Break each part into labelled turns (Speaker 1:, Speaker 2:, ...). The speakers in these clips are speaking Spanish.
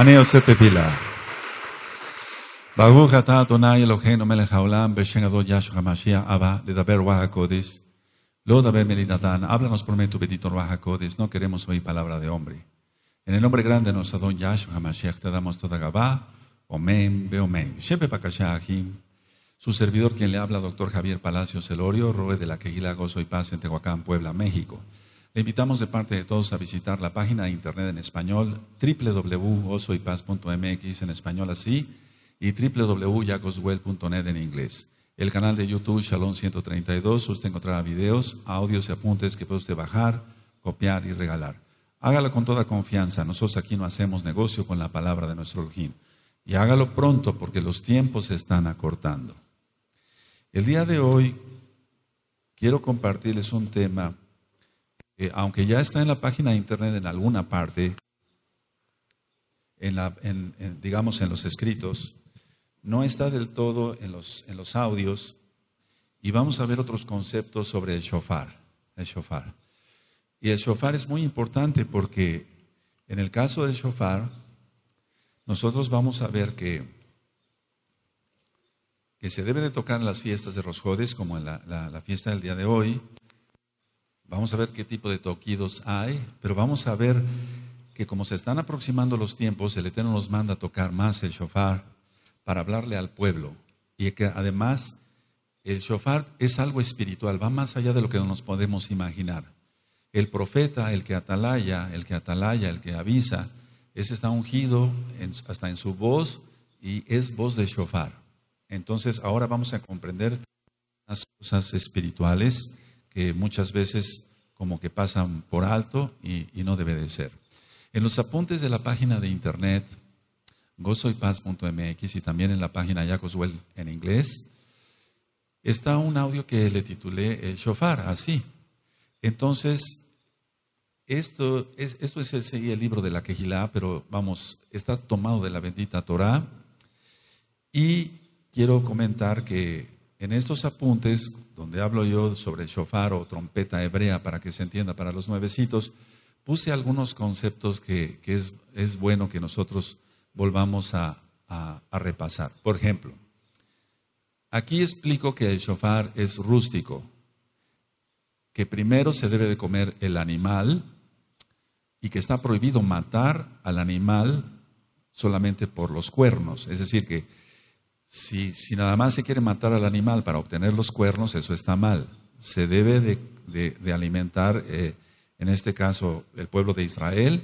Speaker 1: Aneo עושה תפילה. ברוך אתה אדוני אלוהינו מלך העולם de גדול yashu המשיח אבא háblanos por medio tu bendito Rahakodes, no queremos oír palabra de hombre. En el nombre grande nos nuestro don HaMashiach te damos toda Gabá, Omen, omen. Shepe Pakashahim, su servidor quien le habla, doctor Javier Palacios Elorio, roe de la Quejila Gozo y Paz en Tehuacán, Puebla, México invitamos de parte de todos a visitar la página de internet en español www.osoypaz.mx en español así y www.yacoswell.net en inglés. El canal de YouTube Shalom 132, usted encontrará videos, audios y apuntes que puede usted bajar, copiar y regalar. Hágalo con toda confianza, nosotros aquí no hacemos negocio con la palabra de nuestro Elohim. Y hágalo pronto porque los tiempos se están acortando. El día de hoy quiero compartirles un tema eh, aunque ya está en la página de internet en alguna parte, digamos en los escritos, no está del todo en los, audios, y vamos a ver otros conceptos sobre el shofar. Y el shofar es muy importante porque en el caso del shofar, nosotros vamos a ver que, que se debe de tocar en las fiestas de Rosjodes, como en la, fiesta del día de hoy, Vamos a ver qué tipo de toquidos hay, pero vamos a ver que como se están aproximando los tiempos, el Eterno nos manda tocar más el shofar para hablarle al pueblo. Y que además el shofar es algo espiritual, va más allá de lo que nos podemos imaginar. El profeta, el que atalaya, el que atalaya, el que avisa, ese está ungido hasta en su voz y es voz de shofar. Entonces ahora vamos a comprender las cosas espirituales que muchas veces como que pasan por alto y, no debe de ser. En los apuntes de la página de internet gozoypaz.mx y también en la página Yacoswell en inglés, está un audio que le titulé El Shofar, así. Entonces, esto es, esto es el libro de la Quejilá, pero vamos, está tomado de la bendita Torah. Y quiero comentar que en estos apuntes, donde hablo yo sobre el shofar o trompeta hebrea, para que se entienda para los nuevecitos, puse algunos conceptos que, es, bueno que nosotros volvamos a, a repasar. Por ejemplo, aquí explico que el shofar es rústico, que primero se debe de comer el animal y que está prohibido matar al animal solamente por los cuernos. Es decir, que si, nada más se quiere matar al animal para obtener los cuernos, eso está mal. Se debe de, alimentar, eh, en este caso, el pueblo de Israel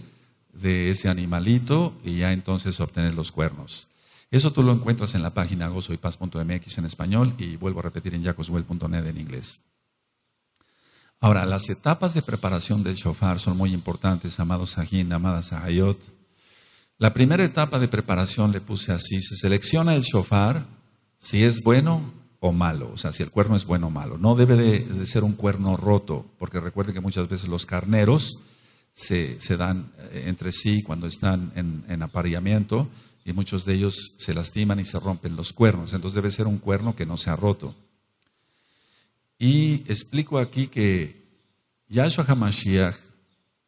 Speaker 1: de ese animalito y ya entonces obtener los cuernos. Eso tú lo encuentras en la página gozoypaz.mx en español y vuelvo a repetir en jacoswell.net en inglés. Ahora, las etapas de preparación del shofar son muy importantes, amados Sahin, amadas Sahayot. La primera etapa de preparación le puse así, se selecciona el shofar si es bueno o malo, o sea, si el cuerno es bueno o malo. No debe de, ser un cuerno roto, porque recuerden que muchas veces los carneros se, dan eh, entre sí cuando están en, apareamiento y muchos de ellos se lastiman y se rompen los cuernos, entonces debe ser un cuerno que no se ha roto. Y explico aquí que Yahshua HaMashiach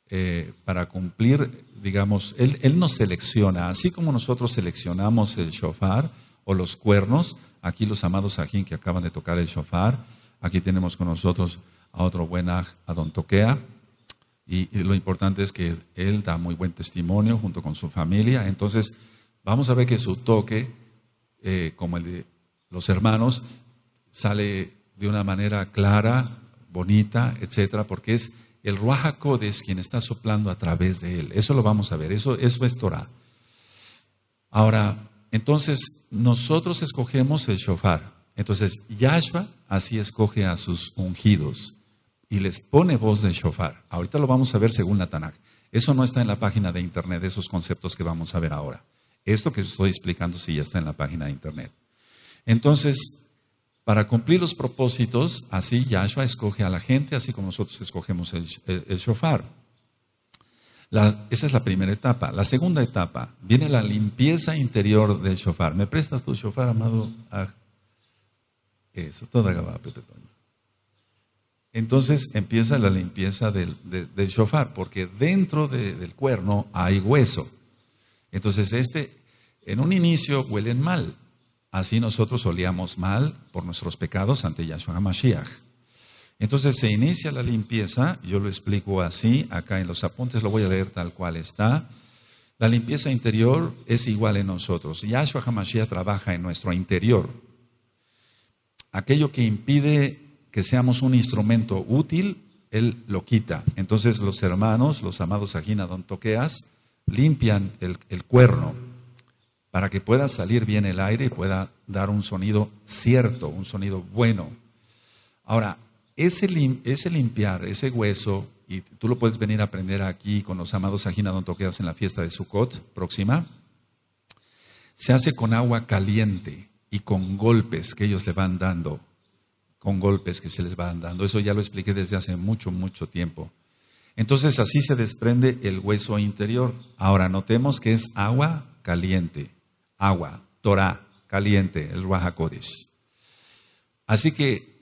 Speaker 1: eh, para cumplir, digamos, él, nos selecciona, así como nosotros seleccionamos el shofar o los cuernos, aquí los amados ajín que acaban de tocar el shofar, aquí tenemos con nosotros a otro buen aj, a don Toquea, y, lo importante es que él da muy buen testimonio junto con su familia, entonces vamos a ver que su toque, eh, como el de los hermanos, sale de una manera clara, bonita, etcétera, porque es el Ruajacod es quien está soplando a través de él. Eso lo vamos a ver, eso, es Torah. Ahora, entonces, nosotros escogemos el shofar. Entonces, Yahshua así escoge a sus ungidos y les pone voz de shofar. Ahorita lo vamos a ver según la Tanakh. Eso no está en la página de internet, esos conceptos que vamos a ver ahora. Esto que estoy explicando sí ya está en la página de internet. Entonces, para cumplir los propósitos, así Yahshua escoge a la gente, así como nosotros escogemos el, el, shofar. esa es la primera etapa. La segunda etapa, viene la limpieza interior del shofar. ¿Me prestas tu shofar, amado? Ah, eso, toda acabado. Entonces empieza la limpieza del, shofar, porque dentro del cuerno hay hueso. Entonces este, en un inicio huelen mal, Así nosotros olíamos mal por nuestros pecados ante Yahshua HaMashiach. Entonces se inicia la limpieza, yo lo explico así, acá en los apuntes lo voy a leer tal cual está. La limpieza interior es igual en nosotros. Yahshua Hamashiach trabaja en nuestro interior. Aquello que impide que seamos un instrumento útil, Él lo quita. Entonces los hermanos, los amados Ajina Don Toqueas, limpian el cuerno, para que pueda salir bien el aire y pueda dar un sonido cierto, un sonido bueno. Ahora, ese, limpiar, ese hueso, y tú lo puedes venir a aprender aquí con los amados Agina Don Toqueas en la fiesta de Sukkot próxima, se hace con agua caliente y con golpes que ellos le van dando, con golpes que se les van dando. Eso ya lo expliqué desde hace mucho, mucho tiempo. Entonces así se desprende el hueso interior. Ahora notemos que es agua caliente agua, Torah, caliente, el Ruajacodes. Así que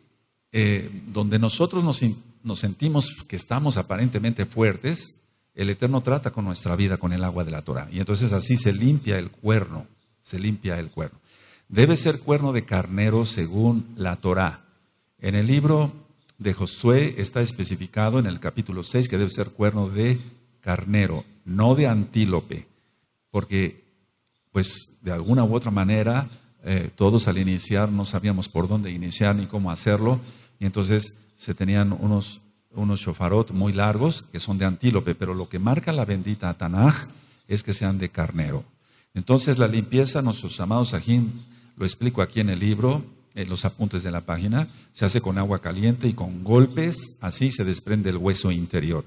Speaker 1: eh, donde nosotros nos, nos sentimos que estamos aparentemente fuertes, el Eterno trata con nuestra vida, con el agua de la Torah. Y entonces así se limpia el cuerno, se limpia el cuerno. Debe ser cuerno de carnero según la Torah. En el libro de Josué está especificado en el capítulo 6 que debe ser cuerno de carnero, no de antílope, porque pues de alguna u otra manera, eh, todos al iniciar no sabíamos por dónde iniciar ni cómo hacerlo, y entonces se tenían unos, unos shofarot muy largos que son de antílope, pero lo que marca la bendita Tanaj es que sean de carnero. Entonces la limpieza, nuestros amados ajín, lo explico aquí en el libro, en los apuntes de la página, se hace con agua caliente y con golpes, así se desprende el hueso interior.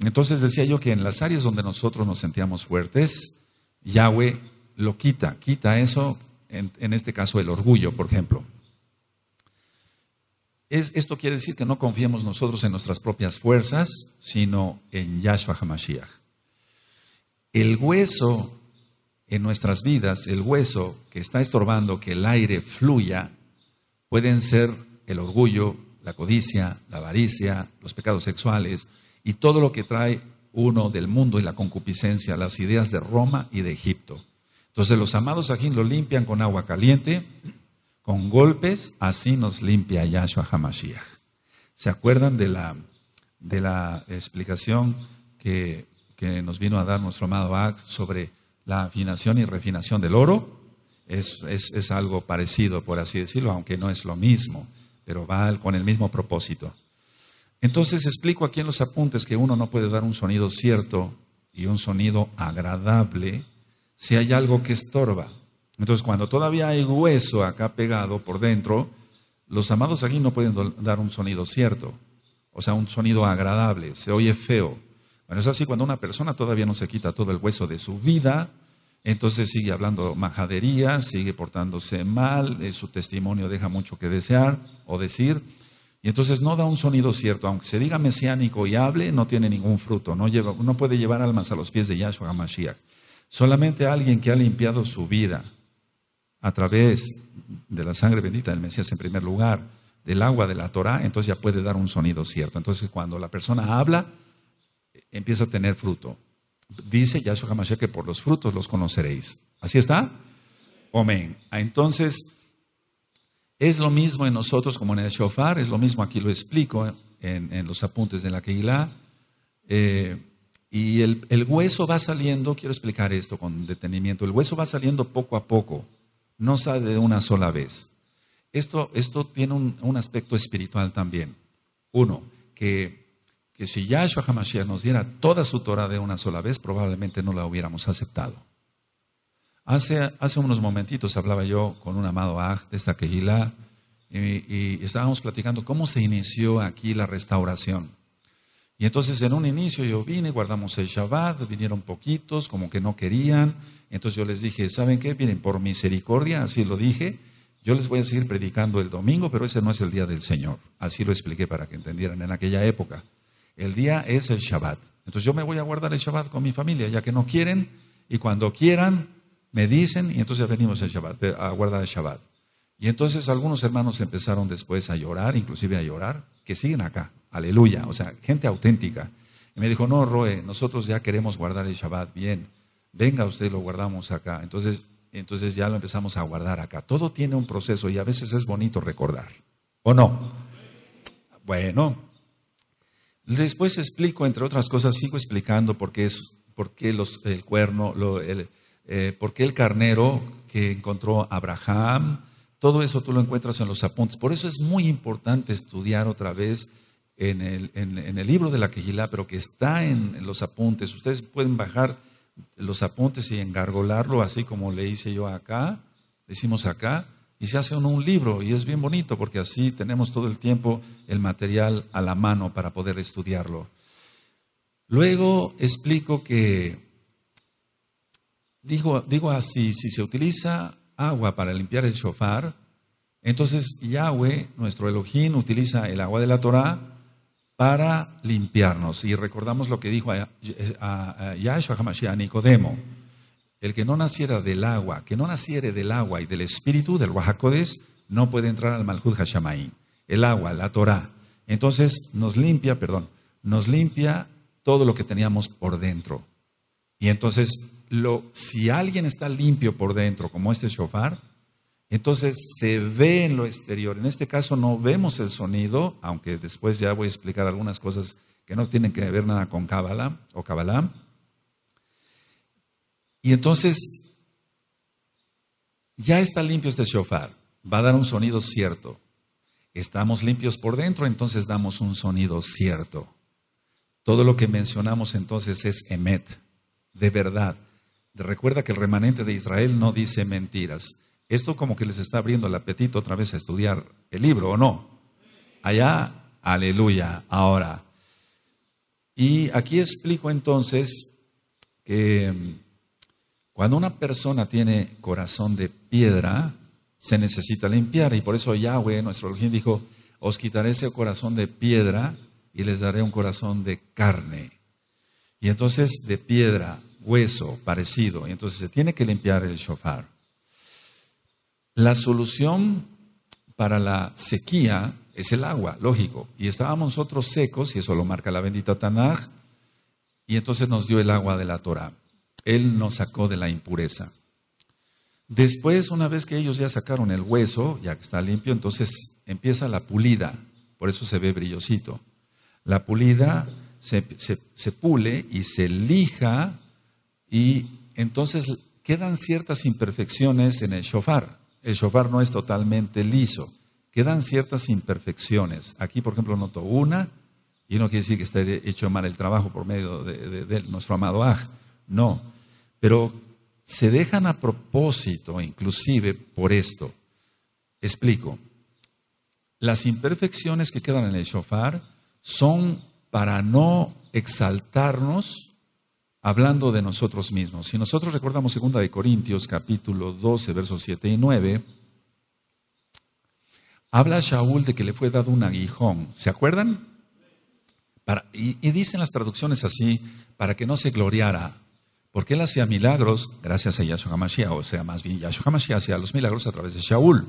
Speaker 1: Entonces decía yo que en las áreas donde nosotros nos sentíamos fuertes, Yahweh lo quita, quita eso, en, este caso el orgullo, por ejemplo. esto quiere decir que no confiemos nosotros en nuestras propias fuerzas, sino en Yahshua HaMashiach. El hueso en nuestras vidas, el hueso que está estorbando que el aire fluya, pueden ser el orgullo, la codicia, la avaricia, los pecados sexuales y todo lo que trae uno del mundo y la concupiscencia, las ideas de Roma y de Egipto. Entonces los amados aquí lo limpian con agua caliente, con golpes, así nos limpia Yahshua Hamashiach. ¿Se acuerdan de la, explicación que, nos vino a dar nuestro amado Ak sobre la afinación y refinación del oro? Es, es algo parecido, por así decirlo, aunque no es lo mismo, pero va con el mismo propósito. Entonces explico aquí en los apuntes que uno no puede dar un sonido cierto y un sonido agradable si hay algo que estorba. Entonces, cuando todavía hay hueso acá pegado por dentro, los amados aquí no pueden dar un sonido cierto, o sea, un sonido agradable, se oye feo. Bueno, es así cuando una persona todavía no se quita todo el hueso de su vida, entonces sigue hablando majadería, sigue portándose mal, eh, su testimonio deja mucho que desear o decir, y entonces no da un sonido cierto, aunque se diga mesiánico y hable, no tiene ningún fruto, no, lleva, no puede llevar almas a los pies de Yahshua Mashiach. Solamente alguien que ha limpiado su vida a través de la sangre bendita del Mesías en primer lugar, del agua de la Torá, entonces ya puede dar un sonido cierto. Entonces cuando la persona habla, empieza a tener fruto. Dice Yahshua Hamashiach que por los frutos los conoceréis. ¿Así está? Amén. Ah, entonces, es lo mismo en nosotros como en el Shofar, es lo mismo aquí lo explico en, los apuntes de la Keilah. Eh, y el, el, hueso va saliendo, quiero explicar esto con detenimiento, el hueso va saliendo poco a poco, no sale de una sola vez. Esto, esto tiene un, un aspecto espiritual también. Uno, que, que si Yahshua Hamashiach nos diera toda su Torah de una sola vez, probablemente no la hubiéramos aceptado. Hace, hace unos momentitos hablaba yo con un amado Aj de esta y estábamos platicando cómo se inició aquí la restauración. Y entonces en un inicio yo vine, guardamos el Shabbat, vinieron poquitos, como que no querían. Entonces yo les dije, ¿saben qué? Vienen por misericordia, así lo dije, yo les voy a seguir predicando el domingo, pero ese no es el día del Señor. Así lo expliqué para que entendieran en aquella época. El día es el Shabbat. Entonces yo me voy a guardar el Shabbat con mi familia, ya que no quieren, y cuando quieran, me dicen, y entonces venimos el Shabbat, eh, a guardar el Shabbat. Y entonces algunos hermanos empezaron después a llorar, inclusive a llorar, que siguen acá, aleluya, o sea, gente auténtica. me dijo, no, Roe, nosotros ya queremos guardar el Shabbat bien, venga usted, lo guardamos acá. Entonces, entonces ya lo empezamos a guardar acá. Todo tiene un proceso y a veces es bonito recordar, ¿o no? Bueno, después explico, entre otras cosas, sigo explicando por qué, es, por el cuerno, lo, el, eh, por qué el carnero que encontró Abraham, todo eso tú lo encuentras en los apuntes. Por eso es muy importante estudiar otra vez en el, libro de la Quejilá, pero que está en, los apuntes. Ustedes pueden bajar los apuntes y engargolarlo así como le hice yo acá, decimos acá, y se hace un libro y es bien bonito porque así tenemos todo el tiempo el material a la mano para poder estudiarlo. Luego explico que digo, digo así, si se utiliza agua para limpiar el shofar, entonces Yahweh, nuestro Elohim, utiliza el agua de la Torah para limpiarnos. Y recordamos lo que dijo a, Yahshua Hamashiach a Nicodemo: el que no naciera del agua, que no naciere del agua y del espíritu del Wahakodes, no puede entrar al Malhud Hashamayim. El agua, la Torah. Entonces nos limpia, perdón, nos limpia todo lo que teníamos por dentro. Y entonces, si alguien está limpio por dentro, como este shofar, entonces se ve en lo exterior. En este caso no vemos el sonido, aunque después ya voy a explicar algunas cosas que no tienen que ver nada con Kabbalah o Kabbalah. Y entonces ya está limpio este shofar, va a dar un sonido cierto. Estamos limpios por dentro, entonces damos un sonido cierto. Todo lo que mencionamos entonces es emet, de verdad. Recuerda que el remanente de Israel no dice mentiras. Esto como que les está abriendo el apetito otra vez a estudiar el libro, ¿o no? Allá, aleluya, ahora. Y aquí explico entonces que mm, cuando una persona tiene corazón de piedra, se necesita limpiar. Y por eso Yahweh, nuestro Elohim, dijo, os quitaré ese corazón de piedra y les daré un corazón de carne. Y entonces de piedra, hueso, parecido. Y entonces se tiene que limpiar el shofar. La solución para la sequía es el agua, lógico. Y estábamos nosotros secos, y eso lo marca la bendita Tanaj, y entonces nos dio el agua de la Torah. Él nos sacó de la impureza. Después, una vez que ellos ya sacaron el hueso, ya que está limpio, entonces empieza la pulida. Por eso se ve brillosito. La pulida se, pule y se lija y entonces quedan ciertas imperfecciones en el shofar. El shofar no es totalmente liso, quedan ciertas imperfecciones. Aquí, por ejemplo, noto una, y no quiere decir que esté hecho mal el trabajo por medio de, de nuestro amado Aj, no. Pero se dejan a propósito, inclusive por esto. Explico. Las imperfecciones que quedan en el shofar son para no exaltarnos hablando de nosotros mismos. Si nosotros recordamos 2 de Corintios capítulo 12 versos 7 y 9, habla Shaul de que le fue dado un aguijón. ¿Se acuerdan? y, dicen las traducciones así, para que no se gloriara, porque él hacía milagros gracias a Yahshua Hamashiach, o sea, más bien Yahshua Hamashiach hacía los milagros a través de Shaul.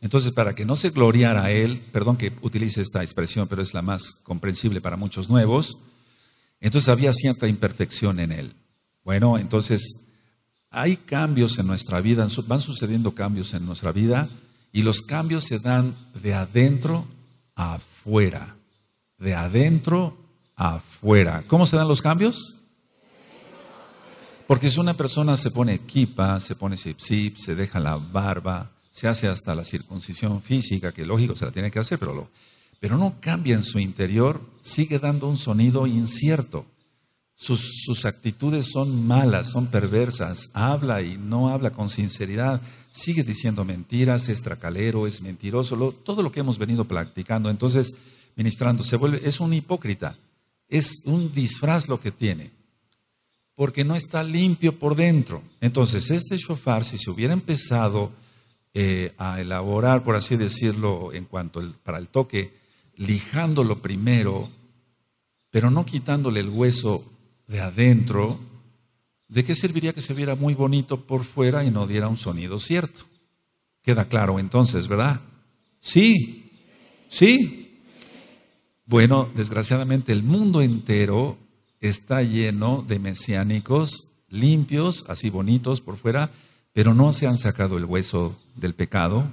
Speaker 1: Entonces, para que no se gloriara a él, perdón que utilice esta expresión, pero es la más comprensible para muchos nuevos, entonces había cierta imperfección en él. Bueno, entonces hay cambios en nuestra vida, van sucediendo cambios en nuestra vida y los cambios se dan de adentro a afuera, de adentro a afuera. ¿Cómo se dan los cambios? Porque si una persona se pone equipa, se pone zip, zip se deja la barba, se hace hasta la circuncisión física, que lógico se la tiene que hacer, pero, lo, pero no cambia en su interior, sigue dando un sonido incierto. Sus, actitudes son malas, son perversas, habla y no habla con sinceridad, sigue diciendo mentiras, es tracalero, es mentiroso, todo lo que hemos venido practicando, entonces ministrando, se vuelve, es un hipócrita, es un disfraz lo que tiene, porque no está limpio por dentro. Entonces, este shofar, si se hubiera empezado eh, a elaborar, por así decirlo, en cuanto para el toque, lijándolo primero, pero no quitándole el hueso de adentro, ¿de qué serviría que se viera muy bonito por fuera y no diera un sonido cierto? Queda claro entonces, ¿verdad? Sí, sí. Bueno, desgraciadamente el mundo entero está lleno de mesiánicos limpios, así bonitos por fuera, pero no se han sacado el hueso del pecado,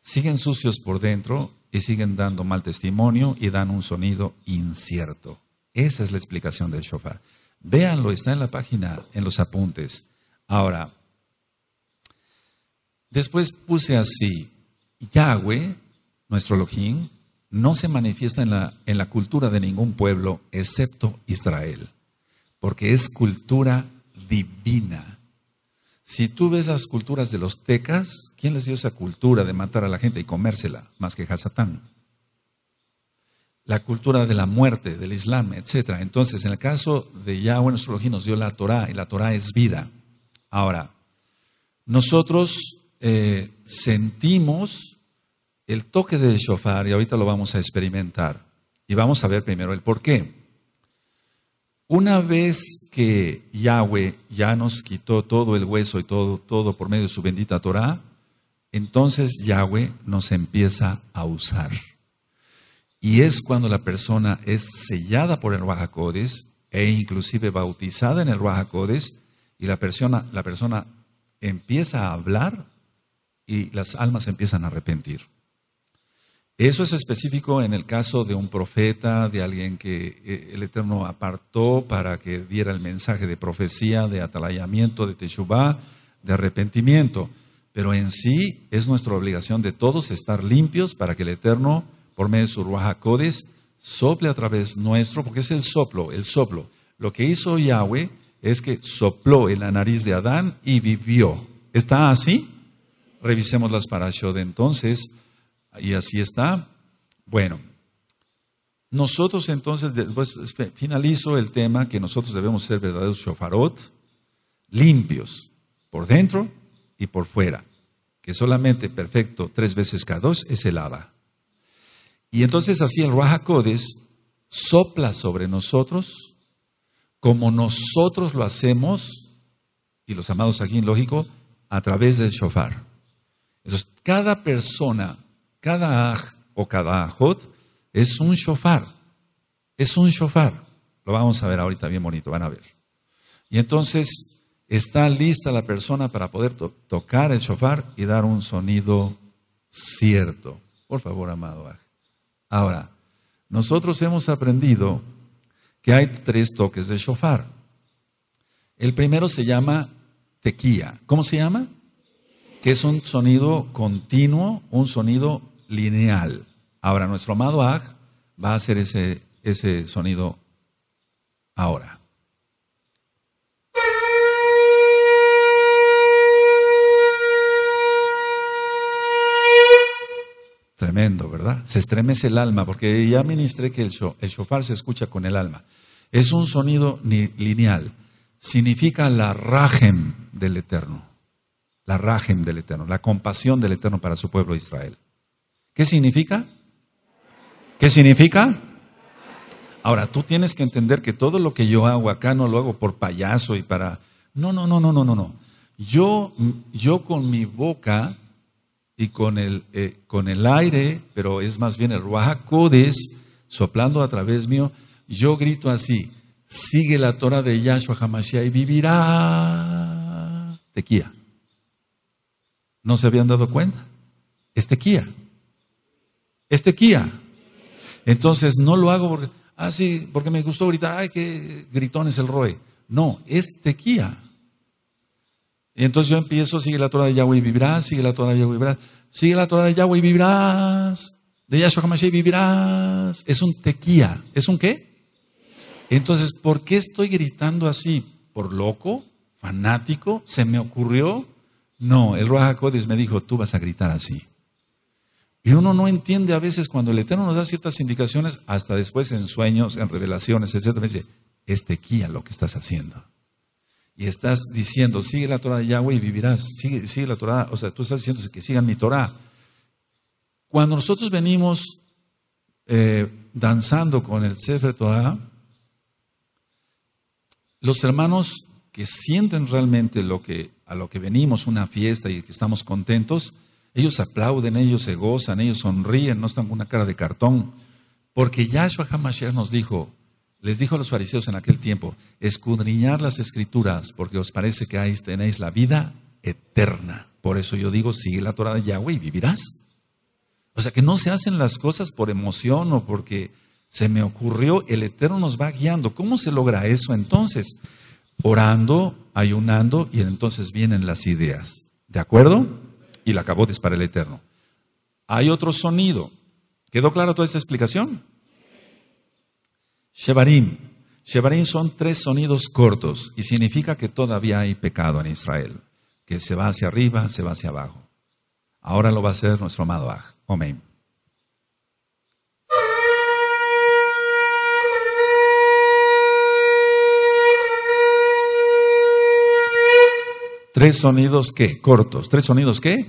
Speaker 1: siguen sucios por dentro y siguen dando mal testimonio y dan un sonido incierto. Esa es la explicación de shofar. Véanlo, está en la página, en los apuntes. Ahora, después puse así, Yahweh, nuestro Elohim, no se manifiesta en la cultura de ningún pueblo excepto Israel, porque es cultura divina. Si tú ves las culturas de los tecas, ¿quién les dio esa cultura de matar a la gente y comérsela más que Hasatán? La cultura de la muerte, del Islam, etc. Entonces, en el caso de Yahweh, nuestro nos dio la Torah y la Torah es vida. Ahora, nosotros eh, sentimos el toque del shofar y ahorita lo vamos a experimentar. Y vamos a ver primero el por qué. Una vez que Yahweh ya nos quitó todo el hueso y todo, todo por medio de su bendita Torah, entonces Yahweh nos empieza a usar. Y es cuando la persona es sellada por el Ruajacodes e inclusive bautizada en el Ruajacodes y la persona, la persona empieza a hablar y las almas empiezan a arrepentir. Eso es específico en el caso de un profeta, de alguien que eh, el Eterno apartó para que diera el mensaje de profecía, de atalayamiento, de teshuvah, de arrepentimiento. Pero en sí es nuestra obligación de todos estar limpios para que el Eterno, por medio de su Ruach Codes, sople a través nuestro, porque es el soplo, el soplo. Lo que hizo Yahweh es que sopló en la nariz de Adán y vivió. ¿Está así? Revisemos las de entonces. Y así está. Bueno, nosotros entonces, después finalizo el tema que nosotros debemos ser verdaderos shofarot, limpios, por dentro y por fuera, que solamente perfecto tres veces cada dos es el Abba. Y entonces así el Rahakodes sopla sobre nosotros como nosotros lo hacemos, y los amados aquí, en lógico, a través del shofar. Entonces, cada persona cada aj o cada ajot es un shofar. Es un shofar. Lo vamos a ver ahorita bien bonito, van a ver. Y entonces está lista la persona para poder tocar el shofar y dar un sonido cierto. Por favor, amado aj. Ahora, nosotros hemos aprendido que hay tres toques de shofar. El primero se llama tequía. ¿Cómo se llama? Que es un sonido continuo, un sonido lineal. Ahora, nuestro amado Ag va a hacer ese, ese sonido ahora. Tremendo, ¿verdad? Se estremece el alma, porque ya ministré que el, el shofar se escucha con el alma. Es un sonido lineal. Significa la rajem del Eterno. La rajem del Eterno, la compasión del Eterno para su pueblo Israel. ¿Qué significa? ¿Qué significa? Ahora, tú tienes que entender que todo lo que yo hago acá no lo hago por payaso y para... No, no, no, no, no, no, no. Yo, yo con mi boca y con el, eh, con el aire, pero es más bien el Ruajacodes, soplando a través mío, yo grito así, sigue la Torah de Yahshua Hamashiach y vivirá tequía. ¿No se habían dado cuenta? Es tequía es tequía Entonces no lo hago porque, ah, sí, porque me gustó gritar, ay, qué gritón es el Roe. No, es tequía. Y entonces yo empiezo, sigue la Torah de Yahweh y vivirás, sigue la Torah de Yahweh y vivirás, sigue la Torah de Yahweh y vivirás, de Yahshua HaMashiach vivirás. Es un tequía. ¿Es un qué? Entonces, ¿por qué estoy gritando así? ¿Por loco? ¿Fanático? ¿Se me ocurrió? No, el Ruach HaKodes me dijo, tú vas a gritar así. Y uno no entiende a veces cuando el Eterno nos da ciertas indicaciones, hasta después en sueños, en revelaciones, etc. Me dice, es tequía lo que estás haciendo. Y estás diciendo, sigue la Torah de Yahweh y vivirás. Sigue, la Torah. O sea, tú estás diciendo que sigan mi Torah. Cuando nosotros venimos eh, danzando con el Sefer Torah, los hermanos que sienten realmente lo que, a lo que venimos, una fiesta y que estamos contentos, ellos aplauden, ellos se gozan, ellos sonríen, no están con una cara de cartón. Porque Yahshua Hamashiach nos dijo, les dijo a los fariseos en aquel tiempo, escudriñar las escrituras, porque os parece que ahí tenéis la vida eterna. Por eso yo digo, sigue la Torah de Yahweh y vivirás. O sea que no se hacen las cosas por emoción o porque se me ocurrió, el Eterno nos va guiando. ¿Cómo se logra eso entonces? Orando, ayunando y entonces vienen las ideas. ¿De acuerdo? y la acabó es para el eterno. Hay otro sonido. ¿Quedó clara toda esta explicación? Shevarim. Shevarim son tres sonidos cortos y significa que todavía hay pecado en Israel, que se va hacia arriba, se va hacia abajo. Ahora lo va a hacer nuestro amado Aj. Amén. Tres sonidos qué? Cortos. ¿Tres sonidos qué?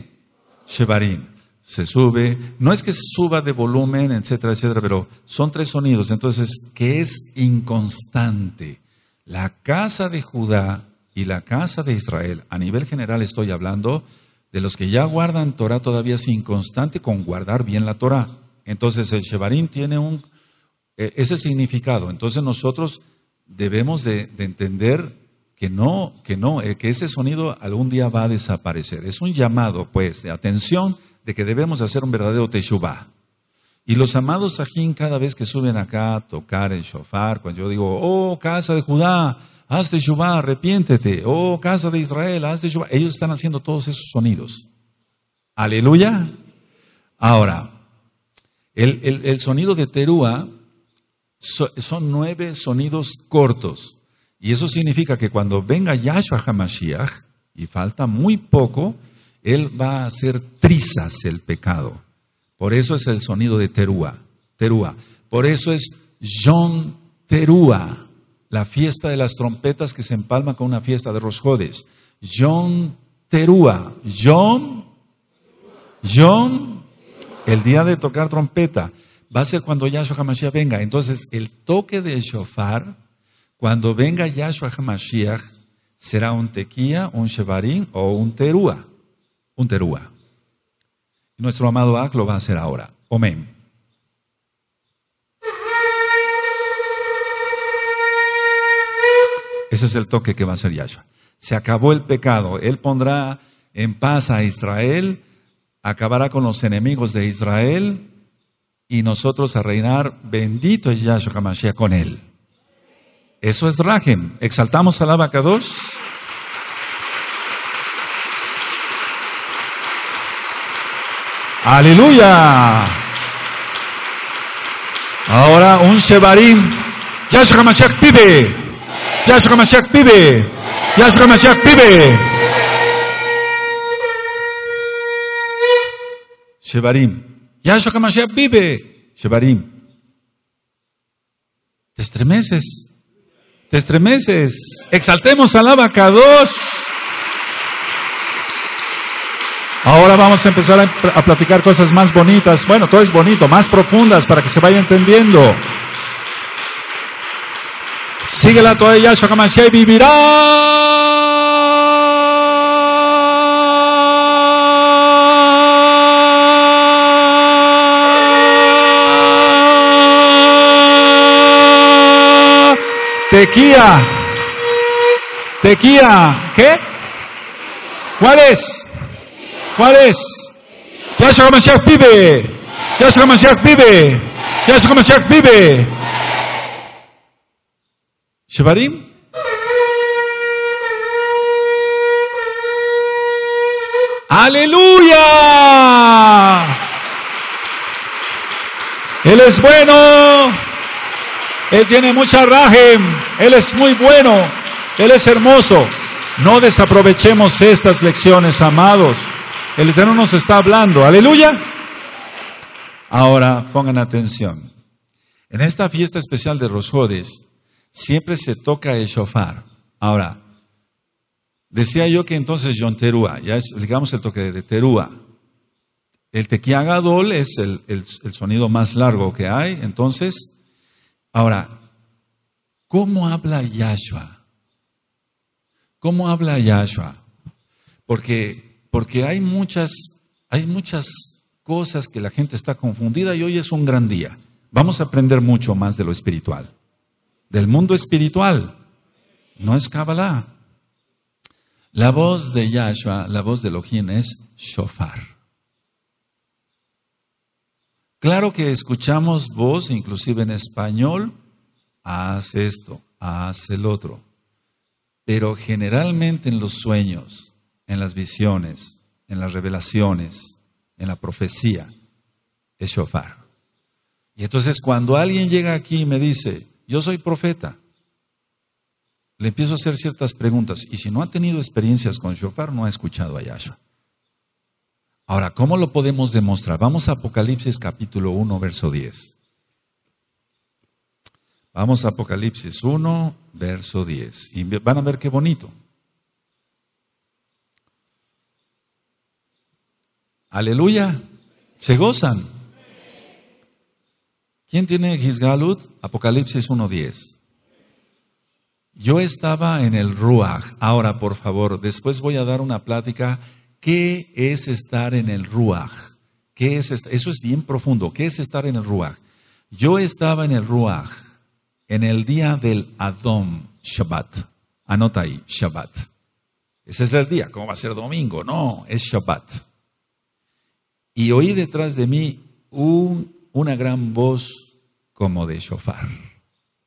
Speaker 1: Shevarim. Se sube. No es que suba de volumen, etcétera, etcétera, pero son tres sonidos. Entonces, ¿qué es inconstante. La casa de Judá y la casa de Israel, a nivel general estoy hablando de los que ya guardan Torah todavía es inconstante con guardar bien la Torah. Entonces, el Shevarim tiene un, eh, ese significado. Entonces, nosotros debemos de entender que no, que no, eh, que ese sonido algún día va a desaparecer. Es un llamado, pues, de atención de que debemos hacer un verdadero teshuvah. Y los amados ajín, cada vez que suben acá a tocar el shofar, cuando yo digo, oh casa de Judá, haz teshuvah, arrepiéntete, oh casa de Israel, haz teshuvah, ellos están haciendo todos esos sonidos. Aleluya. Ahora, el, sonido de Terúa son nueve sonidos cortos. Y eso significa que cuando venga Yahshua HaMashiach, y falta muy poco, Él va a hacer trizas el pecado. Por eso es el sonido de Terúa. Terúa. Por eso es John Terúa, la fiesta de las trompetas que se empalma con una fiesta de Rosjodes. John Terúa. John. John. El día de tocar trompeta va a ser cuando Yahshua HaMashiach venga. Entonces, el toque del shofar cuando venga Yahshua HaMashiach, será un tequía, un shevarín o un terúa. Un terúa. nuestro amado Ak lo va a hacer ahora. Amén. Ese es el toque que va a hacer Yahshua. Se acabó el pecado. Él pondrá en paz a Israel, acabará con los enemigos de Israel y nosotros a reinar. Bendito es Yahshua HaMashiach con él. Eso es Rajem. Exaltamos al dos. Aleluya. Ahora un Shebarim. ¡Ya Mashiach pibe. ¡Ya Mashiach pibe. ¡Ya Mashiach pibe. Shebarim. ¡Ya Mashiach vive! Shebarim. Te estremeces. Te estremeces. Exaltemos a la vaca 2! Ahora vamos a empezar a, platicar cosas más bonitas. Bueno, todo es bonito, más profundas para que se vaya entendiendo. Síguela toda ella! vivirá. Tequía. Tequía. ¿Qué? ¿Cuál es? ¿Cuál es? se Mashiach vive. el pibe. vive. se Mashiach vive. Shevarim. Aleluya. Él es bueno. Él tiene mucha raje, Él es muy bueno, Él es hermoso. No desaprovechemos estas lecciones, amados. El Eterno nos está hablando. Aleluya. Ahora pongan atención. En esta fiesta especial de los siempre se toca el shofar. Ahora, decía yo que entonces John Terúa, ya explicamos el toque de Terúa. El tequiagadol es el sonido más largo que hay, entonces Ahora, ¿cómo habla Yahshua? ¿Cómo habla Yahshua? Porque, hay, muchas, hay muchas cosas que la gente está confundida y hoy es un gran día. Vamos a aprender mucho más de lo espiritual, del mundo espiritual. No es Kabbalah. La voz de Yahshua, la voz de Elohim es shofar. Claro que escuchamos voz, inclusive en español, haz esto, haz el otro. Pero generalmente en los sueños, en las visiones, en las revelaciones, en la profecía, es shofar. Y entonces cuando alguien llega aquí y me dice, yo soy profeta, le empiezo a hacer ciertas preguntas. Y si no ha tenido experiencias con shofar, no ha escuchado a Yahshua. Ahora, ¿cómo lo podemos demostrar? Vamos a Apocalipsis capítulo 1, verso 10. Vamos a Apocalipsis 1, verso 10. Y van a ver qué bonito. Aleluya. ¿Se gozan? ¿Quién tiene Gisgalut? Apocalipsis 10. Yo estaba en el Ruach. Ahora, por favor, después voy a dar una plática ¿Qué es estar en el Ruach? ¿Qué es Eso es bien profundo. ¿Qué es estar en el Ruach? Yo estaba en el Ruach en el día del Adom Shabbat. Anota ahí, Shabbat. Ese es el día. ¿Cómo va a ser domingo? No, es Shabbat. Y oí detrás de mí una gran voz como de shofar.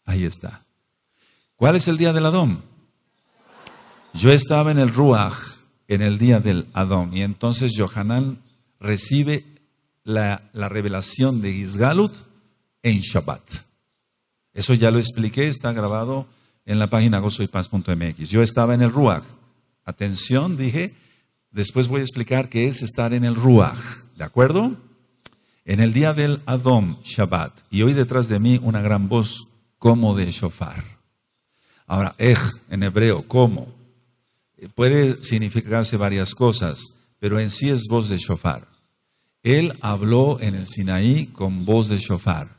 Speaker 1: Ahí está. ¿Cuál es el día del Adom? Yo estaba en el Ruach en el día del Adón. Y entonces Johanan recibe la, revelación de Gizgalut en Shabbat. Eso ya lo expliqué, está grabado en la página gozoypaz.mx. Yo estaba en el Ruach. Atención, dije, después voy a explicar qué es estar en el Ruach. ¿De acuerdo? En el día del Adom, Shabbat, y hoy detrás de mí una gran voz como de shofar. Ahora, ej en hebreo, como, puede significarse varias cosas, pero en sí es voz de shofar. Él habló en el Sinaí con voz de shofar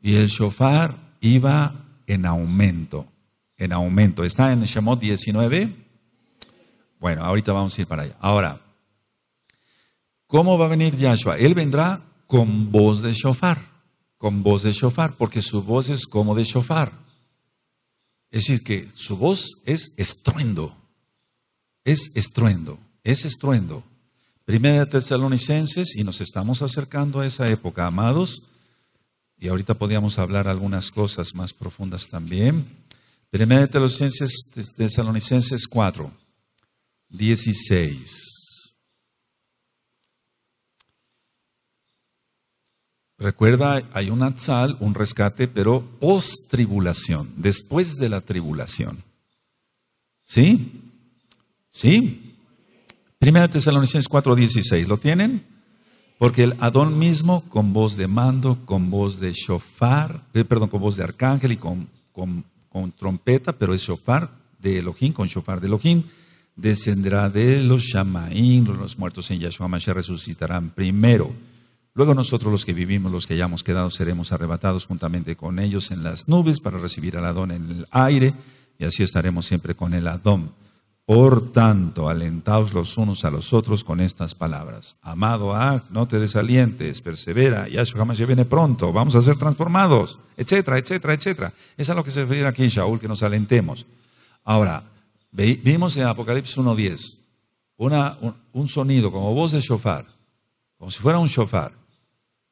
Speaker 1: y el shofar iba en aumento, en aumento. Está en Shemot 19. Bueno, ahorita vamos a ir para allá. Ahora, ¿cómo va a venir Yahshua? Él vendrá con voz de shofar, con voz de shofar, porque su voz es como de shofar. Es decir, que su voz es estruendo es estruendo, es estruendo. Primera de Tesalonicenses, y nos estamos acercando a esa época, amados, y ahorita podíamos hablar algunas cosas más profundas también. Primera de Tesalonicenses, Tesalonicenses 4, 16. Recuerda, hay un atzal, un rescate, pero post-tribulación, después de la tribulación. ¿Sí? ¿Sí? Primera Tesalonicenses 4:16, ¿lo tienen? Porque el Adón mismo, con voz de mando, con voz de shofar, eh, perdón, con voz de arcángel y con, trompeta, pero es shofar de Elohim, con shofar de Elohim, descenderá de los Shamaín, los muertos en Yahshua Mashiach resucitarán primero. Luego nosotros los que vivimos, los que hayamos quedado, seremos arrebatados juntamente con ellos en las nubes para recibir al Adón en el aire y así estaremos siempre con el Adón. Por tanto, alentaos los unos a los otros con estas palabras. Amado Ag, no te desalientes, persevera, Yahshua jamás ya viene pronto, vamos a ser transformados, etcétera, etcétera, etcétera. Es es lo que se refiere aquí, Shaul, que nos alentemos. Ahora, vimos en Apocalipsis 1.10 un, un sonido como voz de shofar, como si fuera un shofar,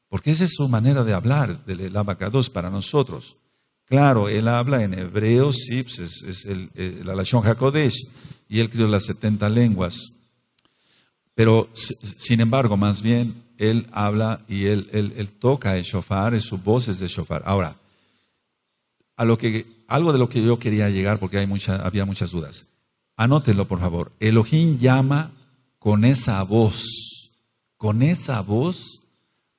Speaker 1: porque esa es su manera de hablar del Dos para nosotros. Claro, él habla en hebreo, Sips, pues es, el, eh, la Lashon Hakodesh, y él crió las 70 lenguas. Pero, sin embargo, más bien, él habla y él, toca el shofar, y su voz es de shofar. Ahora, algo de lo que yo quería llegar, porque había muchas dudas. Anótenlo, por favor. Elohim llama con esa voz, con esa voz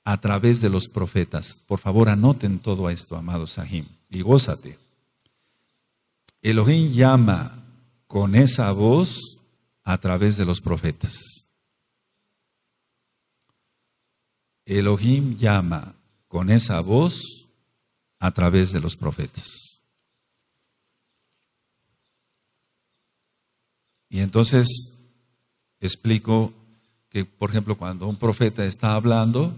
Speaker 1: a través de los profetas. Por favor, anoten todo esto, amados Sahim y gózate. Elohim llama con esa voz a través de los profetas. Elohim llama con esa voz a través de los profetas. Y entonces explico que, por ejemplo, cuando un profeta está hablando,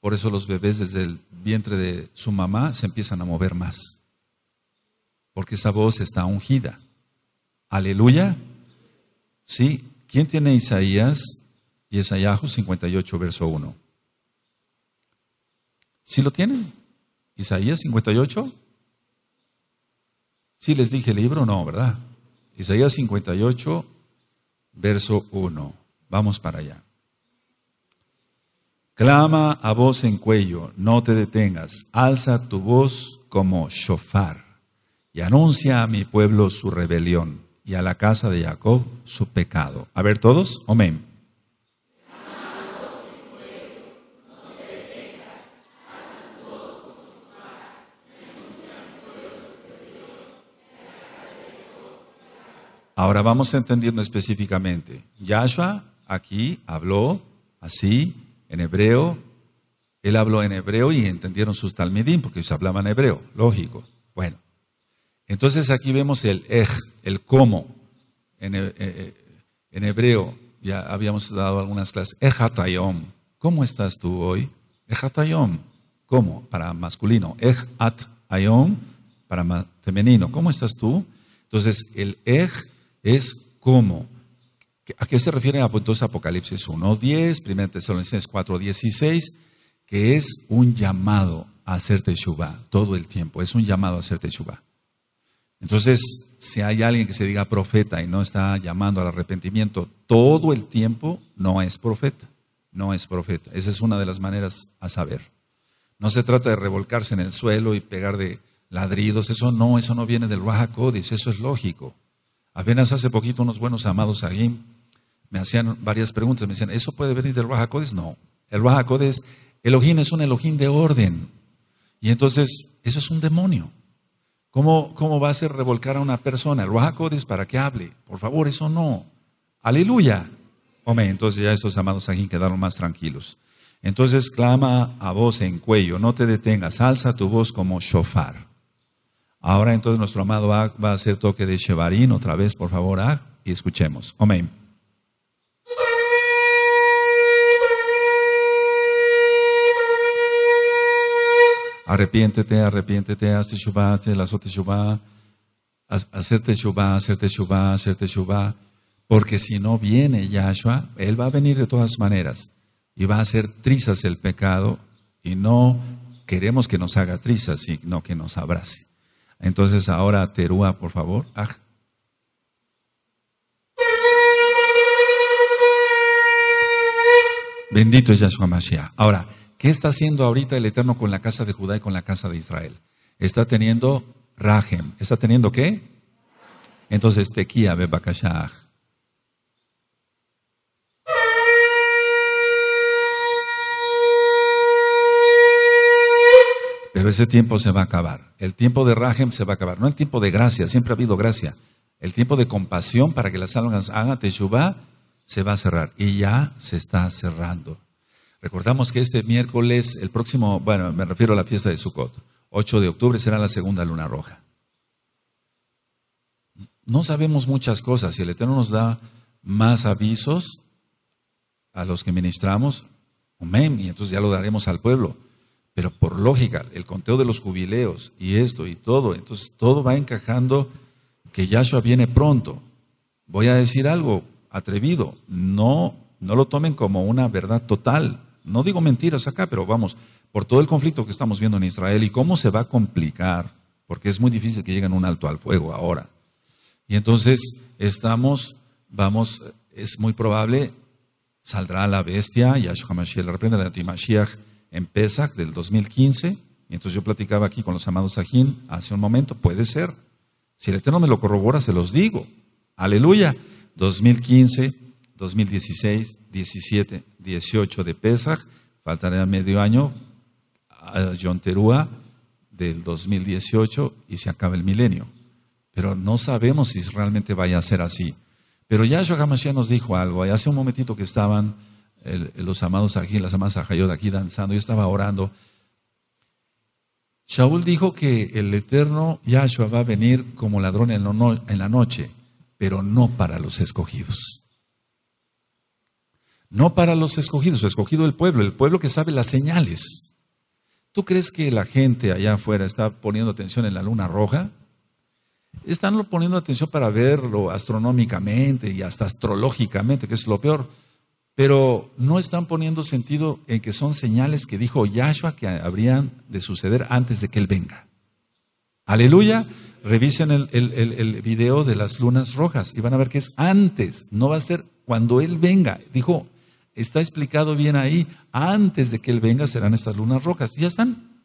Speaker 1: por eso los bebés desde el vientre de su mamá se empiezan a mover más. Porque esa voz está ungida. Aleluya. Sí. ¿Quién tiene Isaías y Isaías 58, verso 1? ¿Sí lo tienen? Isaías 58. Sí les dije el libro, no, ¿verdad? Isaías 58, verso 1. Vamos para allá. Clama a voz en cuello, no te detengas, alza tu voz como shofar y anuncia a mi pueblo su rebelión y a la casa de Jacob su pecado. A ver todos, amén. Ahora vamos entendiendo específicamente. Yahshua aquí habló así en hebreo, él habló en hebreo y entendieron sus talmidín porque ellos hablaban hebreo, lógico. Bueno, entonces aquí vemos el ej, el cómo, eh, eh, en, hebreo, ya habíamos dado algunas clases, ejatayom, ¿cómo estás tú hoy? Ejatayom, ¿cómo? Para masculino, atayom, para femenino, ¿cómo estás tú? Entonces, el ej es cómo. ¿A qué se refiere entonces Apocalipsis 10, 1 Tesalonicenses 16, Que es un llamado a hacer Teshuvah todo el tiempo, es un llamado a hacer Teshuvah. Entonces, si hay alguien que se diga profeta y no está llamando al arrepentimiento todo el tiempo, no es profeta, no es profeta. Esa es una de las maneras a saber. No se trata de revolcarse en el suelo y pegar de ladridos, eso no, eso no viene del Raja eso es lógico. Apenas hace poquito unos buenos amados aquí me hacían varias preguntas. Me decían, ¿eso puede venir del Raja No. El Raja el Elohim es un Elohim de orden. Y entonces, eso es un demonio. ¿Cómo, va a ser revolcar a una persona? El Raja para que hable. Por favor, eso no. Aleluya. Hombre, entonces ya estos amados aquí quedaron más tranquilos. Entonces clama a voz en cuello, no te detengas, alza tu voz como shofar. Ahora entonces nuestro amado Ag va a hacer toque de Shevarín otra vez, por favor, Ag, y escuchemos. Amén. Arrepiéntete, arrepiéntete, hazte Shubá, hazte la Shubá, hacerte Shubá, hacerte Shubá, hacerte Shubá. Porque si no viene Yahshua, Él va a venir de todas maneras y va a hacer trizas el pecado y no queremos que nos haga trizas, sino que nos abrace. Entonces ahora Terúa, por favor. Ah. Bendito es Yahshua Mashiach. Ahora, ¿Qué está haciendo ahorita el Eterno con la casa de Judá y con la casa de Israel? Está teniendo Rahem. ¿Está teniendo qué? Entonces, Tequía Bebakashah. Pero ese tiempo se va a acabar. El tiempo de Rahem se va a acabar. No el tiempo de gracia, siempre ha habido gracia. El tiempo de compasión para que las almas hagan Teshuvah se va a cerrar. Y ya se está cerrando. Recordamos que este miércoles, el próximo, bueno, me refiero a la fiesta de Sukkot, 8 de octubre será la segunda luna roja. No sabemos muchas cosas si el Eterno nos da más avisos a los que ministramos, amén, y entonces ya lo daremos al pueblo. Pero por lógica, el conteo de los jubileos y esto y todo, entonces todo va encajando que Yahshua viene pronto. Voy a decir algo atrevido, no, no lo tomen como una verdad total no digo mentiras acá, pero vamos, por todo el conflicto que estamos viendo en Israel y cómo se va a complicar, porque es muy difícil que lleguen un alto al fuego ahora. Y entonces estamos, vamos, es muy probable, saldrá la bestia, Yahshua Mashiach, la reprenda de Timashiach en Pesach del 2015. Y entonces yo platicaba aquí con los amados Sajín hace un momento, puede ser. Si el Eterno me lo corrobora, se los digo. Aleluya. 2015 2016, 17, 18 de Pesach, faltará medio año a Yonterúa del 2018 y se acaba el milenio. Pero no sabemos si realmente vaya a ser así. Pero Yahshua Hamashiach nos dijo algo. hace un momentito que estaban los amados aquí, las amadas Ajayod aquí danzando, yo estaba orando. Shaul dijo que el eterno Yahshua va a venir como ladrón en la noche, pero no para los escogidos no para los escogidos, escogido el pueblo, el pueblo que sabe las señales. ¿Tú crees que la gente allá afuera está poniendo atención en la luna roja? Están poniendo atención para verlo astronómicamente y hasta astrológicamente, que es lo peor, pero no están poniendo sentido en que son señales que dijo Yahshua que habrían de suceder antes de que Él venga. Aleluya, revisen el, el video de las lunas rojas y van a ver que es antes, no va a ser cuando Él venga. Dijo, Está explicado bien ahí. Antes de que Él venga serán estas lunas rojas. ¿Ya están?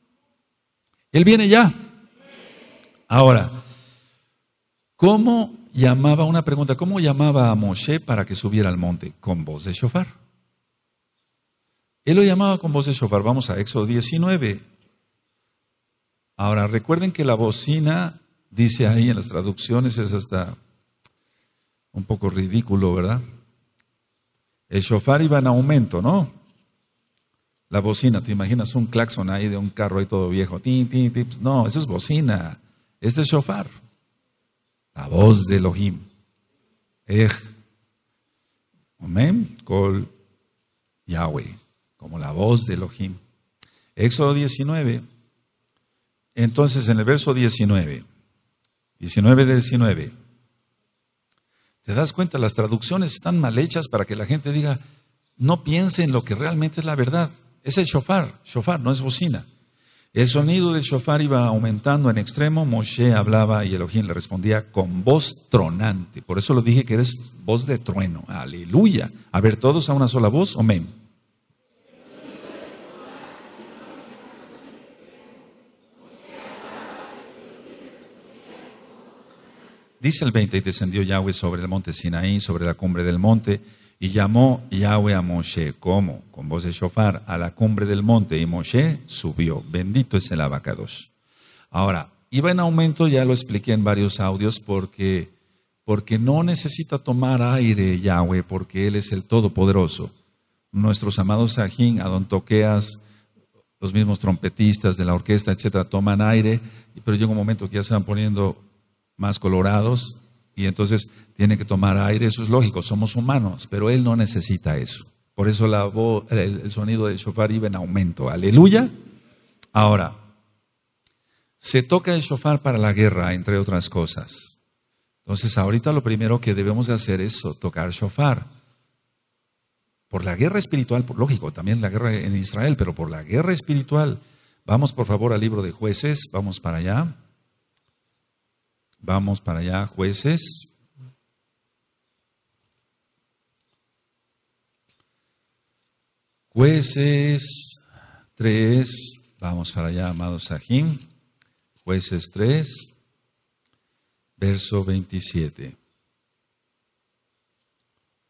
Speaker 1: Él viene ya. Ahora, ¿cómo llamaba, una pregunta, cómo llamaba a Moshe para que subiera al monte? Con voz de shofar. Él lo llamaba con voz de shofar. Vamos a Éxodo 19. Ahora, recuerden que la bocina, dice ahí en las traducciones, es hasta un poco ridículo, ¿verdad? El shofar iba en aumento, ¿no? La bocina, ¿te imaginas un claxon ahí de un carro ahí todo viejo? No, eso es bocina. Este es shofar. La voz de Elohim. Ej. Eh, amén. Col Yahweh. Como la voz de Elohim. Éxodo 19. Entonces, en el verso 19. 19 de 19. ¿Te das cuenta? Las traducciones están mal hechas para que la gente diga, no piense en lo que realmente es la verdad. Es el shofar, shofar, no es bocina. El sonido del shofar iba aumentando en extremo. Moshe hablaba y Elohim le respondía con voz tronante. Por eso lo dije que eres voz de trueno. Aleluya. A ver, todos a una sola voz. Amén. Dice el 20, y descendió Yahweh sobre el monte Sinaí, sobre la cumbre del monte, y llamó Yahweh a Moshe, ¿cómo? Con voz de shofar, a la cumbre del monte, y Moshe subió. Bendito es el abacados. Ahora, iba en aumento, ya lo expliqué en varios audios, porque, porque no necesita tomar aire Yahweh, porque Él es el Todopoderoso. Nuestros amados Sajín, Adon Toqueas, los mismos trompetistas de la orquesta, etcétera, toman aire, pero llega un momento que ya se van poniendo más colorados y entonces tiene que tomar aire, eso es lógico, somos humanos, pero él no necesita eso. Por eso la voz, el, sonido del shofar iba en aumento. Aleluya. Ahora, se toca el shofar para la guerra, entre otras cosas. Entonces, ahorita lo primero que debemos de hacer es tocar shofar. Por la guerra espiritual, por, lógico, también la guerra en Israel, pero por la guerra espiritual. Vamos, por favor, al libro de jueces, vamos para allá. Vamos para allá, jueces. Jueces 3, vamos para allá, amados Sajim. Jueces 3, verso 27.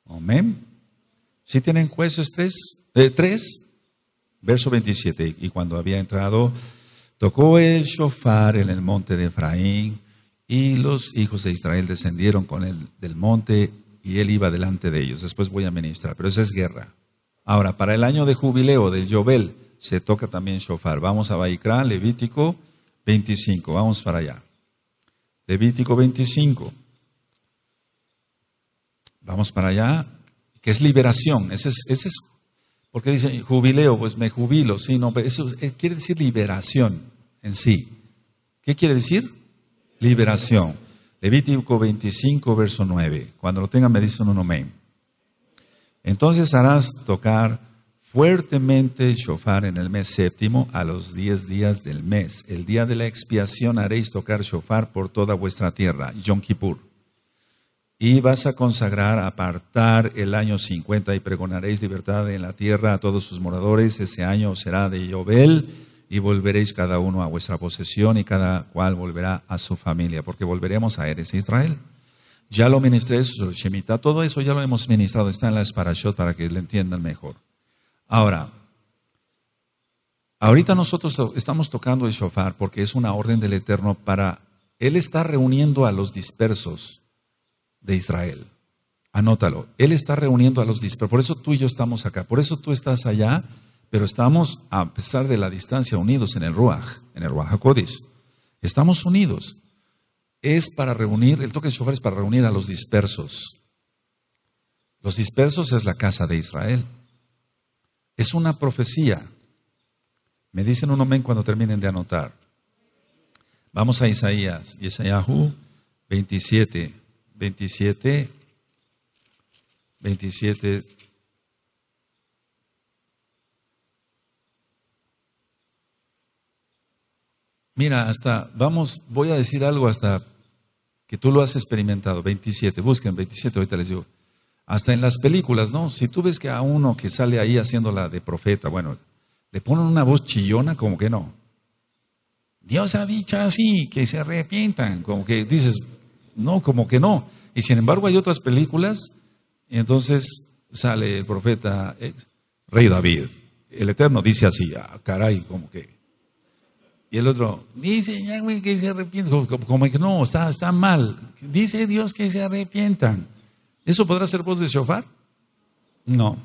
Speaker 1: Amén. Si ¿Sí tienen jueces 3, eh, 3, verso 27. Y cuando había entrado, tocó el shofar en el monte de Efraín y los hijos de Israel descendieron con él del monte y él iba delante de ellos. Después voy a ministrar, pero esa es guerra. Ahora, para el año de jubileo del Yobel se toca también shofar. Vamos a Baikra, Levítico 25, vamos para allá. Levítico 25. Vamos para allá, que es liberación. Ese es, es porque dicen jubileo, pues me jubilo, sí, no, pero eso quiere decir liberación en sí. ¿Qué quiere decir? liberación. Levítico 25, verso 9. Cuando lo tengan me dicen un amén. Entonces harás tocar fuertemente shofar en el mes séptimo a los diez días del mes. El día de la expiación haréis tocar shofar por toda vuestra tierra, Yom Kippur. Y vas a consagrar, apartar el año 50 y pregonaréis libertad en la tierra a todos sus moradores. Ese año será de Yobel y volveréis cada uno a vuestra posesión y cada cual volverá a su familia, porque volveremos a Eres Israel. Ya lo ministré, todo eso ya lo hemos ministrado, está en la Esparashot para que lo entiendan mejor. Ahora, ahorita nosotros estamos tocando el shofar porque es una orden del Eterno para, Él está reuniendo a los dispersos de Israel. Anótalo, Él está reuniendo a los dispersos, por eso tú y yo estamos acá, por eso tú estás allá, pero estamos, a pesar de la distancia, unidos en el Ruach, en el Ruach codis. Estamos unidos. Es para reunir, el toque de shofar es para reunir a los dispersos. Los dispersos es la casa de Israel. Es una profecía. Me dicen un amén cuando terminen de anotar. Vamos a Isaías, Isaías 27, 27, 27 Mira, hasta, vamos, voy a decir algo hasta que tú lo has experimentado, 27, busquen 27, ahorita les digo. Hasta en las películas, ¿no? Si tú ves que a uno que sale ahí haciéndola de profeta, bueno, le ponen una voz chillona, como que no. Dios ha dicho así, que se arrepientan, como que dices, no, como que no. Y sin embargo hay otras películas, entonces sale el profeta, eh, rey David, el Eterno dice así, ah, caray, como que y el otro, dice Yahweh que se arrepientan. Como, que no, está, mal. Dice Dios que se arrepientan. ¿Eso podrá ser voz de shofar? No.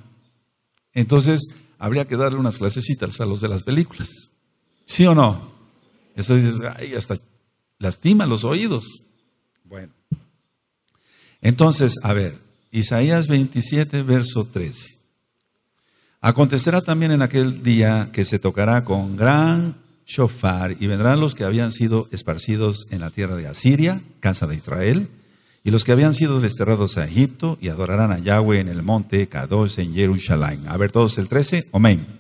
Speaker 1: Entonces, habría que darle unas clasecitas a los de las películas. ¿Sí o no? Eso dices, ay, hasta lastima los oídos. Bueno. Entonces, a ver, Isaías 27, verso 13. Acontecerá también en aquel día que se tocará con gran shofar, y vendrán los que habían sido esparcidos en la tierra de Asiria, casa de Israel, y los que habían sido desterrados a Egipto, y adorarán a Yahweh en el monte Kadosh en Jerusalén. A ver todos el 13, amén.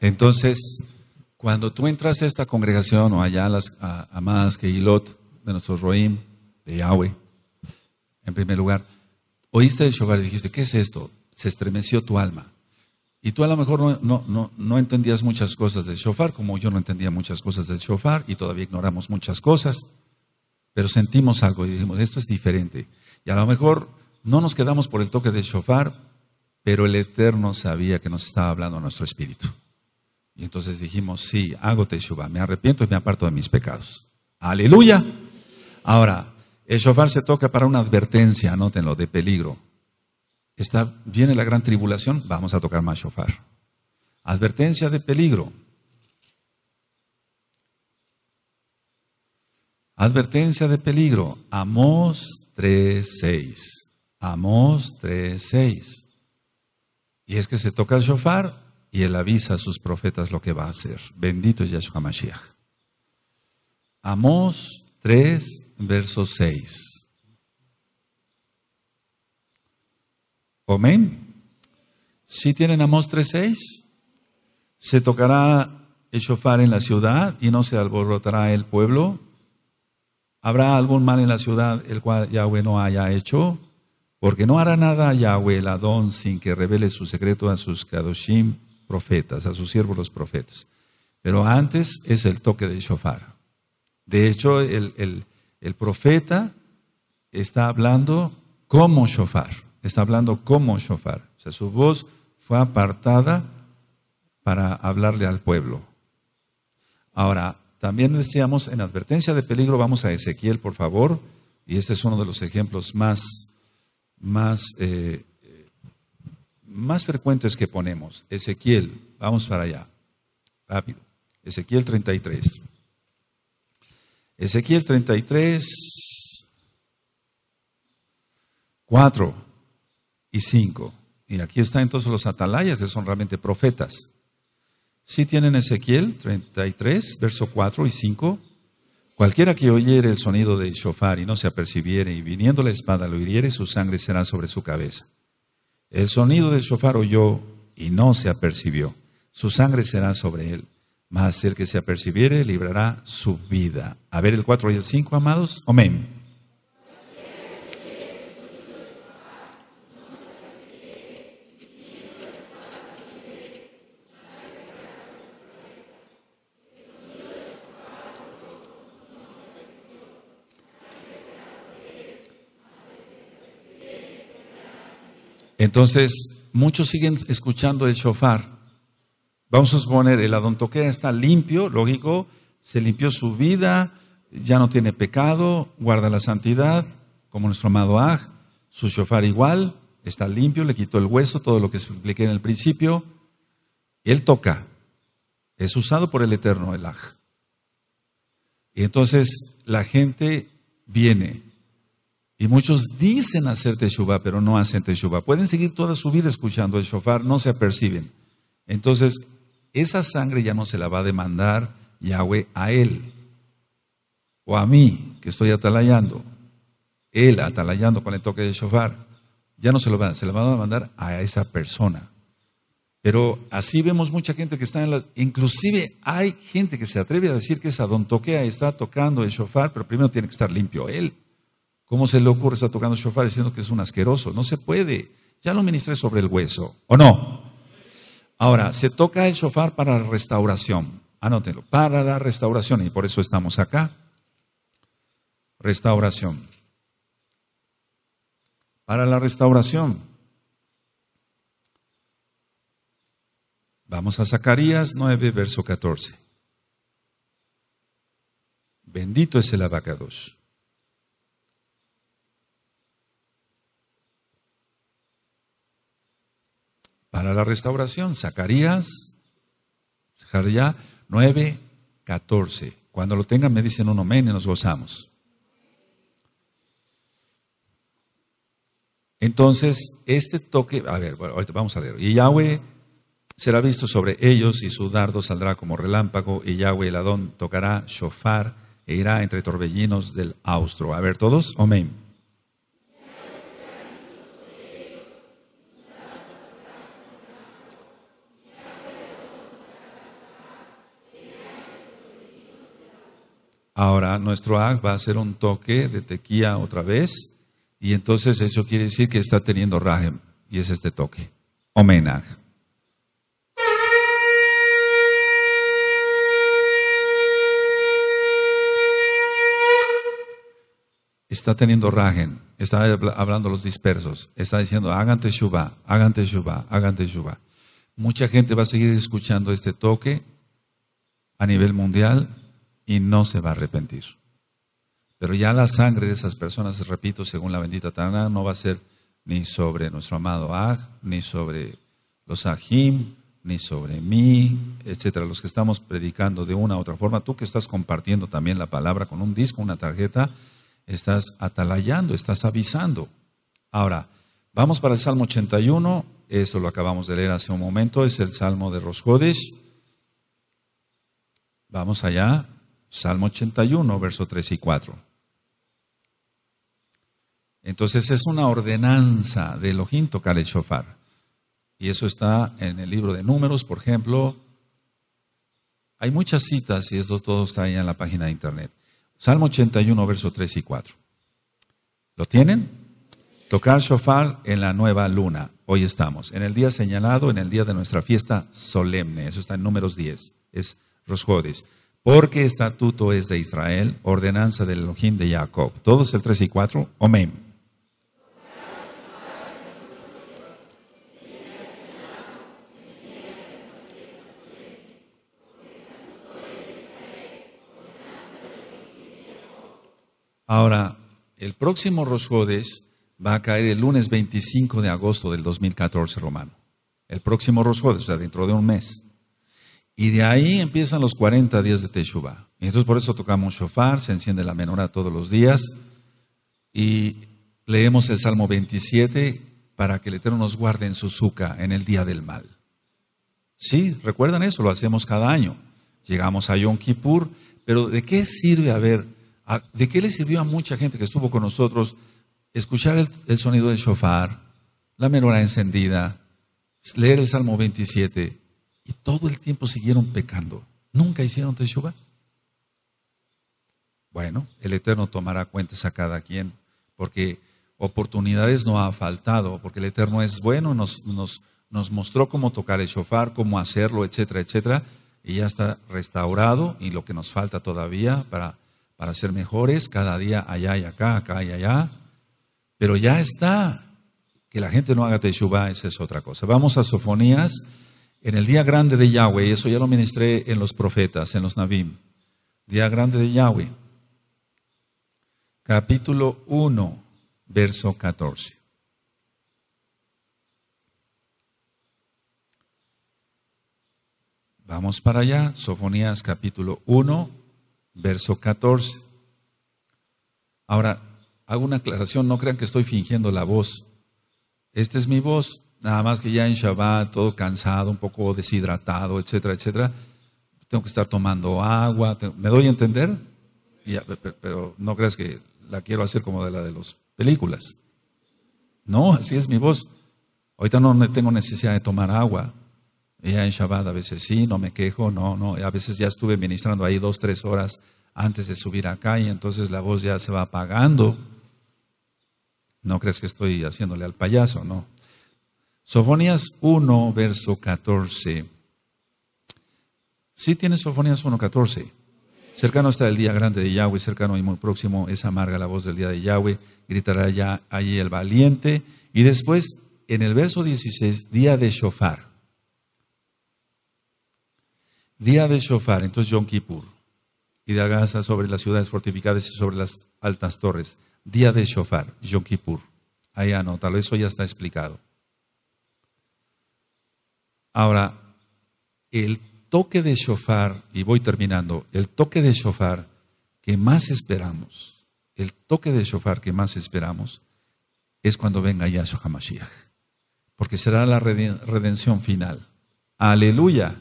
Speaker 1: Entonces, cuando tú entras a esta congregación o allá a las amadas que ilot de nuestro Roim, de Yahweh, en primer lugar, oíste el Shofar y dijiste, ¿qué es esto? Se estremeció tu alma. Y tú a lo mejor no, no, entendías muchas cosas del shofar, como yo no entendía muchas cosas del shofar y todavía ignoramos muchas cosas, pero sentimos algo y dijimos, esto es diferente. Y a lo mejor no nos quedamos por el toque del shofar, pero el Eterno sabía que nos estaba hablando nuestro espíritu. Y entonces dijimos, sí, hago teshuva, me arrepiento y me aparto de mis pecados. Aleluya. Ahora, el shofar se toca para una advertencia, anótenlo, de peligro. Está, viene la gran tribulación, vamos a tocar más shofar. Advertencia de peligro. Advertencia de peligro. Amós 3.6. tres 3.6. Y es que se toca el shofar y él avisa a sus profetas lo que va a hacer. Bendito es Yahshua Mashiach. Amós 3, verso 6. Amén. Si tienen Amós 3, 6, se tocará el shofar en la ciudad y no se alborotará el pueblo. Habrá algún mal en la ciudad el cual Yahweh no haya hecho, porque no hará nada Yahweh el Adón sin que revele su secreto a sus Kadoshim profetas, a sus siervos los profetas. Pero antes es el toque de shofar. De hecho, el, profeta está hablando como shofar, está hablando como shofar. O sea, su voz fue apartada para hablarle al pueblo. Ahora, también decíamos, en advertencia de peligro, vamos a Ezequiel, por favor, y este es uno de los ejemplos más, más eh, más frecuentes que ponemos. Ezequiel, vamos para allá. Rápido. Ezequiel 33. Ezequiel 33, 4 y 5. Y aquí están entonces los atalayas, que son realmente profetas. Si tienen Ezequiel 33, verso 4 y 5. Cualquiera que oyere el sonido de shofar y no se apercibiere, y viniendo la espada lo hiriere, su sangre será sobre su cabeza. El sonido del sofá oyó y no se apercibió. Su sangre será sobre él. Mas el que se apercibiere librará su vida. A ver el 4 y el 5, amados. Amén. Entonces, muchos siguen escuchando el shofar. Vamos a suponer, el adontoquea está limpio, lógico, se limpió su vida, ya no tiene pecado, guarda la santidad, como nuestro amado Aj, su shofar igual, está limpio, le quitó el hueso, todo lo que expliqué en el principio. Él toca, es usado por el Eterno, el Aj. Y entonces la gente viene, y muchos dicen hacer teshuva, pero no hacen teshuva. Pueden seguir toda su vida escuchando el shofar, no se aperciben. Entonces, esa sangre ya no se la va a demandar Yahweh a él o a mí, que estoy atalayando. Él atalayando con el toque de shofar. Ya no se lo va, se la van a demandar a esa persona. Pero así vemos mucha gente que está en la... Inclusive hay gente que se atreve a decir que es don Toquea, está tocando el shofar, pero primero tiene que estar limpio él. ¿Cómo se le ocurre estar tocando el shofar diciendo que es un asqueroso? No se puede. Ya lo ministré sobre el hueso, ¿o no? Ahora, se toca el shofar para la restauración. Anótelo. para la restauración, y por eso estamos acá. Restauración. Para la restauración. Vamos a Zacarías 9, verso 14. Bendito es el abacados. para la restauración. Zacarías, Zacarías 9, 14. Cuando lo tengan me dicen un amén y nos gozamos. Entonces, este toque, a ver, ahorita vamos a ver. Y Yahweh será visto sobre ellos y su dardo saldrá como relámpago y Yahweh el Adón tocará shofar e irá entre torbellinos del austro. A ver, todos, amén. Ahora, nuestro ag va a hacer un toque de tequía otra vez, y entonces eso quiere decir que está teniendo rajem, y es este toque, homenaje. está teniendo rajen, está hablando los dispersos, está diciendo, hagan teshuva, hagan teshuva, hagan teshuva. Mucha gente va a seguir escuchando este toque a nivel mundial y no se va a arrepentir. Pero ya la sangre de esas personas, repito, según la bendita Tana, no va a ser ni sobre nuestro amado Ah, ni sobre los Ajim, ni sobre mí, etcétera. Los que estamos predicando de una u otra forma, tú que estás compartiendo también la palabra con un disco, una tarjeta, estás atalayando, estás avisando. Ahora, vamos para el Salmo 81, eso lo acabamos de leer hace un momento, es el Salmo de Rosjodes. Vamos allá, Salmo 81, verso 3 y 4. Entonces es una ordenanza de Elohim tocar el shofar. Y eso está en el libro de Números, por ejemplo. Hay muchas citas y esto todo está ahí en la página de internet. Salmo 81, verso 3 y 4. ¿Lo tienen? Tocar shofar en la nueva luna. Hoy estamos, en el día señalado, en el día de nuestra fiesta solemne. Eso está en números 10. Es Rosjodes porque estatuto es de Israel, ordenanza del Elohim de Jacob. Todos el 3 y 4, amén. Ahora, el próximo Rosjodes va a caer el lunes 25 de agosto del 2014 romano. El próximo Rosjodes, o sea, dentro de un mes. Y de ahí empiezan los 40 días de Teshuvah. entonces por eso tocamos shofar, se enciende la menorá todos los días y leemos el Salmo 27 para que el Eterno nos guarde en su suca en el día del mal. Sí, recuerdan eso, lo hacemos cada año. Llegamos a Yom Kippur, pero ¿de qué sirve haber, de qué le sirvió a mucha gente que estuvo con nosotros escuchar el, el sonido del shofar, la menorá encendida, leer el Salmo 27? Y todo el tiempo siguieron pecando. Nunca hicieron Teshuvah. Bueno, el Eterno tomará cuentas a cada quien, porque oportunidades no ha faltado, porque el Eterno es bueno, nos, mostró cómo tocar el shofar, cómo hacerlo, etcétera, etcétera, y ya está restaurado y lo que nos falta todavía para, para ser mejores, cada día allá y acá, acá y allá, pero ya está. Que la gente no haga teshuvah, esa es otra cosa. Vamos a Sofonías en el día grande de Yahweh, eso ya lo ministré en los profetas, en los Navim. Día grande de Yahweh. Capítulo 1, verso 14. Vamos para allá, Sofonías capítulo 1, verso 14. Ahora, hago una aclaración, no crean que estoy fingiendo la voz. Esta es mi voz, Nada más que ya en Shabbat, todo cansado, un poco deshidratado, etcétera, etcétera, tengo que estar tomando agua. ¿Me doy a entender? pero no creas que la quiero hacer como de la de las películas. No, así es mi voz. Ahorita no tengo necesidad de tomar agua. Ya en Shabbat a veces sí, no me quejo, no, no. A veces ya estuve ministrando ahí dos, tres horas antes de subir acá y entonces la voz ya se va apagando. No crees que estoy haciéndole al payaso, no. Sofonías 1, verso 14. ¿Sí tienes Sofonías 1, 14? Cercano está el día grande de Yahweh, cercano y muy próximo es amarga la voz del día de Yahweh, gritará ya allí el valiente. Y después, en el verso 16, día de Shofar. Día de Shofar, entonces Yom Kippur. Y de Gaza sobre las ciudades fortificadas y sobre las altas torres. Día de Shofar, Yom Kippur. Ahí anótalo, eso ya está explicado. Ahora, el toque de shofar, y voy terminando, el toque de shofar que más esperamos, el toque de shofar que más esperamos es cuando venga Yahshua HaMashiach, porque será la redención final. Aleluya.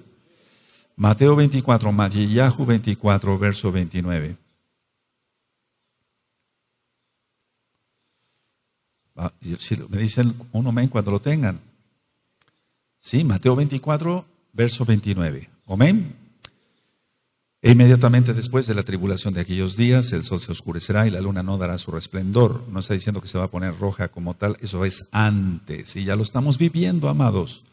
Speaker 1: Mateo 24, Mateo 24, verso 29. Ah, me dicen un amén cuando lo tengan. ¿Sí? Mateo 24, verso 29. Amén. E inmediatamente después de la tribulación de aquellos días, el sol se oscurecerá y la luna no dará su resplendor. No está diciendo que se va a poner roja como tal, eso es antes. Y ya lo estamos viviendo, amados.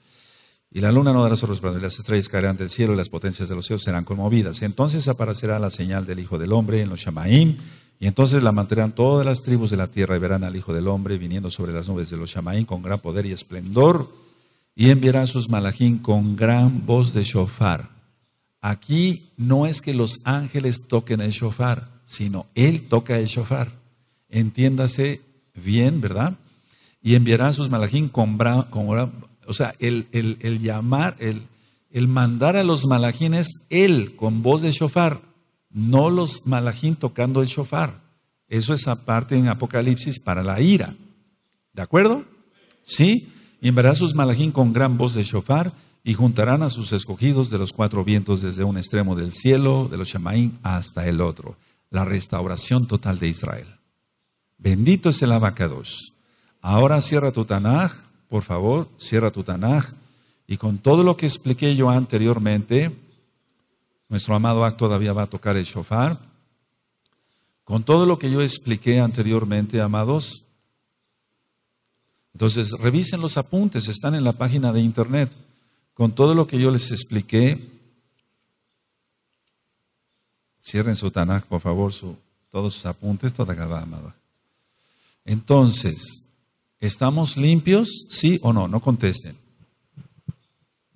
Speaker 1: Y la luna no dará su resplandor, y las estrellas caerán del cielo, y las potencias de los cielos serán conmovidas. Entonces aparecerá la señal del Hijo del Hombre en los Shamaim, y entonces la mantendrán todas las tribus de la tierra, y verán al Hijo del Hombre viniendo sobre las nubes de los Shamaim con gran poder y esplendor y enviará sus malajín con gran voz de shofar. Aquí no es que los ángeles toquen el shofar, sino Él toca el shofar. Entiéndase bien, ¿verdad? Y enviará a sus malajín con, gran con o sea, el, llamar, el, mandar a los malajín es Él con voz de shofar, no los malajín tocando el shofar. Eso es aparte en Apocalipsis para la ira. ¿De acuerdo? ¿Sí? Y enverá sus malajín con gran voz de shofar, y juntarán a sus escogidos de los cuatro vientos desde un extremo del cielo, de los Shamaín hasta el otro. La restauración total de Israel. Bendito es el Abacados. Ahora cierra tu Tanaj, por favor, cierra tu Tanaj. Y con todo lo que expliqué yo anteriormente, nuestro amado acto todavía va a tocar el shofar. Con todo lo que yo expliqué anteriormente, amados, entonces, revisen los apuntes, están en la página de internet, con todo lo que yo les expliqué. Cierren su Tanakh, por favor, todos sus apuntes, toda cada amada. Entonces, ¿estamos limpios? ¿Sí o no? No contesten.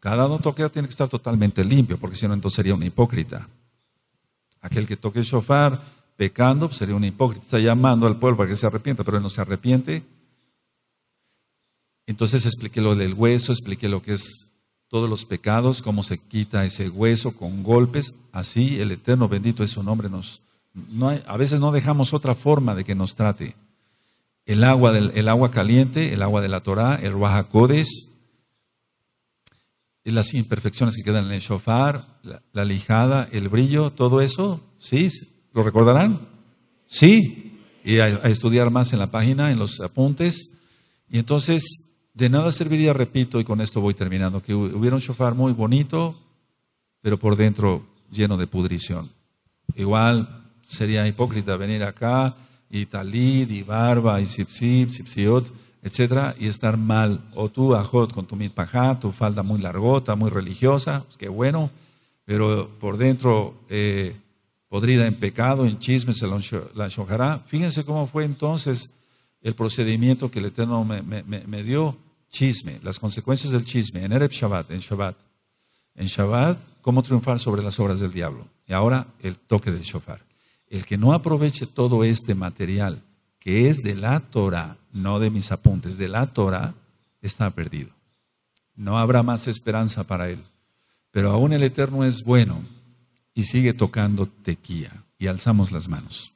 Speaker 1: Cada uno toquea tiene que estar totalmente limpio, porque si no, entonces sería un hipócrita. Aquel que toque el shofar pecando pues, sería un hipócrita. Está llamando al pueblo para que se arrepienta, pero él no se arrepiente entonces expliqué lo del hueso, expliqué lo que es todos los pecados, cómo se quita ese hueso con golpes. Así el Eterno, bendito es su nombre, nos, no a veces no dejamos otra forma de que nos trate. El agua, del, agua caliente, el agua de la Torah, el Ruach las imperfecciones que quedan en el shofar, la, lijada, el brillo, todo eso, ¿sí? ¿Lo recordarán? Sí. Y a estudiar más en la página, en los apuntes. Y entonces de nada serviría, repito, y con esto voy terminando, que hubiera un shofar muy bonito, pero por dentro lleno de pudrición. Igual sería hipócrita venir acá y talid y barba y sipsip, sipsiot, etcétera, y estar mal. O tú, ajot, con tu mitpajá, tu falda muy largota, muy religiosa, pues qué bueno, pero por dentro eh, podrida en pecado, en chismes, en la Fíjense cómo fue entonces el procedimiento que el Eterno me dio Chisme, las consecuencias del chisme, en Erev Shabbat, en Shabbat. En Shabbat, cómo triunfar sobre las obras del diablo. Y ahora el toque del shofar. El que no aproveche todo este material, que es de la Torah, no de mis apuntes, de la Torah, está perdido. No habrá más esperanza para él. Pero aún el Eterno es bueno y sigue tocando tequía. Y alzamos las manos.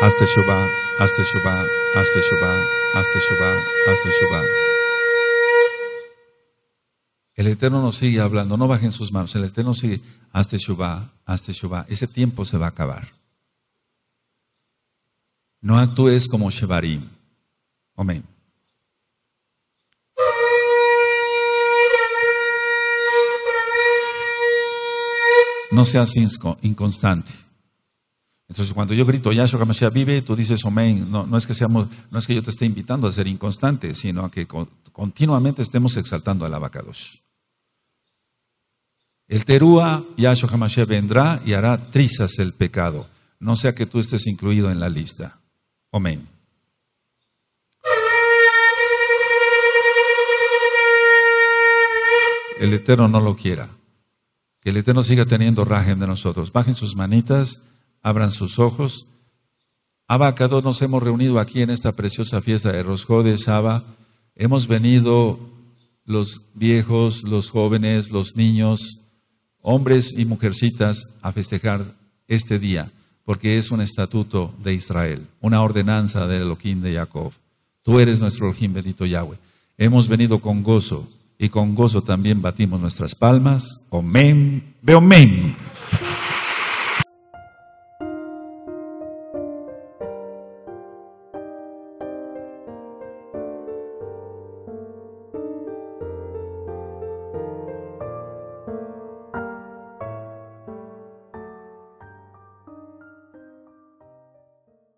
Speaker 1: hasta Shubá, hasta Shubá, hasta Shubá, hasta Shubá, hasta Shubá. El Eterno nos sigue hablando, no bajen sus manos, el Eterno sigue, hasta Shubá, hasta Shubá. Ese tiempo se va a acabar. No actúes como Shebarim. Amén. No seas inconstante. Entonces, cuando yo grito, Yahshua Hamashiach vive, tú dices, amén. No, es que yo te esté invitando a ser inconstante, sino a que continuamente estemos exaltando al abacados. El Terúa, Yahshua Hamashiach vendrá y hará trizas el pecado. No sea que tú estés incluido en la lista. Amén. El Eterno no lo quiera. Que el Eterno siga teniendo rajen de nosotros. Bajen sus manitas abran sus ojos. Abacado, nos hemos reunido aquí en esta preciosa fiesta de Rosjó de Saba. Hemos venido los viejos, los jóvenes, los niños, hombres y mujercitas a festejar este día, porque es un estatuto de Israel, una ordenanza del Elohim de Jacob. Tú eres nuestro Elohim, bendito Yahweh. Hemos venido con gozo y con gozo también batimos nuestras palmas. Amén.